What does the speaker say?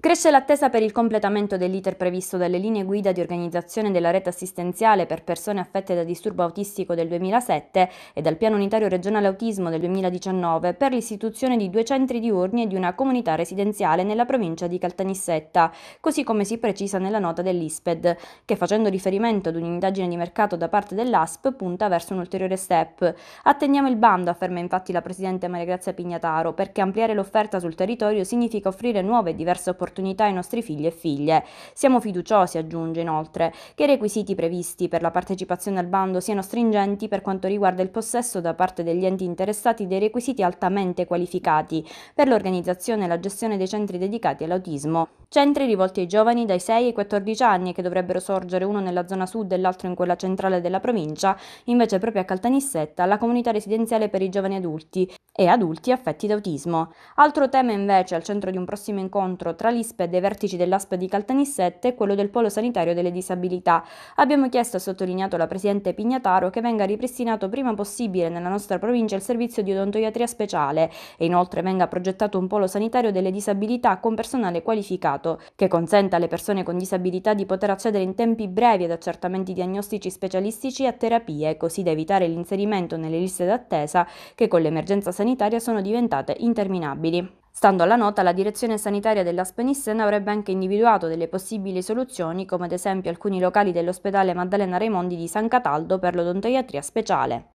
Cresce l'attesa per il completamento dell'iter previsto dalle linee guida di organizzazione della rete assistenziale per persone affette da disturbo autistico del 2007 e dal piano unitario regionale autismo del 2019 per l'istituzione di due centri diurni e di una comunità residenziale nella provincia di Caltanissetta, così come si precisa nella nota dell'ISPED, che facendo riferimento ad un'indagine di mercato da parte dell'ASP punta verso un ulteriore step. Attendiamo il bando, afferma infatti la Presidente Maria Grazia Pignataro, perché ampliare l'offerta sul territorio significa offrire nuove e diverse opportunità opportunità ai nostri figli e figlie. Siamo fiduciosi, aggiunge inoltre, che i requisiti previsti per la partecipazione al bando siano stringenti per quanto riguarda il possesso da parte degli enti interessati dei requisiti altamente qualificati per l'organizzazione e la gestione dei centri dedicati all'autismo. Centri rivolti ai giovani dai 6 ai 14 anni che dovrebbero sorgere uno nella zona sud e l'altro in quella centrale della provincia, invece proprio a Caltanissetta, la comunità residenziale per i giovani adulti, e adulti affetti da autismo. Altro tema invece al centro di un prossimo incontro tra l'ISPED e i vertici dell'ASP di Caltanissette è quello del polo sanitario delle disabilità. Abbiamo chiesto e sottolineato la Presidente Pignataro che venga ripristinato prima possibile nella nostra provincia il servizio di odontoiatria speciale e inoltre venga progettato un polo sanitario delle disabilità con personale qualificato che consenta alle persone con disabilità di poter accedere in tempi brevi ad accertamenti diagnostici specialistici e a terapie, così da evitare l'inserimento nelle liste d'attesa che con l'emergenza sanitaria sanitaria sono diventate interminabili. Stando alla nota, la direzione sanitaria dell'Aspenissena avrebbe anche individuato delle possibili soluzioni, come ad esempio alcuni locali dell'ospedale Maddalena Raimondi di San Cataldo per l'odontoiatria speciale.